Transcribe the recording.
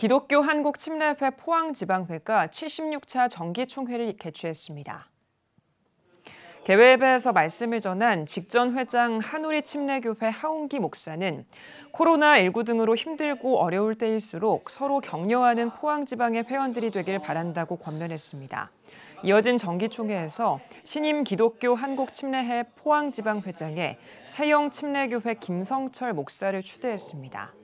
기독교 한국침례회 포항지방회가 76차 정기총회를 개최했습니다. 개회에서 말씀을 전한 직전 회장 한우리 침례교회 하홍기 목사는 코로나19 등으로 힘들고 어려울 때일수록 서로 격려하는 포항지방의 회원들이 되길 바란다고 권면했습니다. 이어진 정기총회에서 신임 기독교 한국침례회 포항지방회장에 세영침례교회 김성철 목사를 추대했습니다.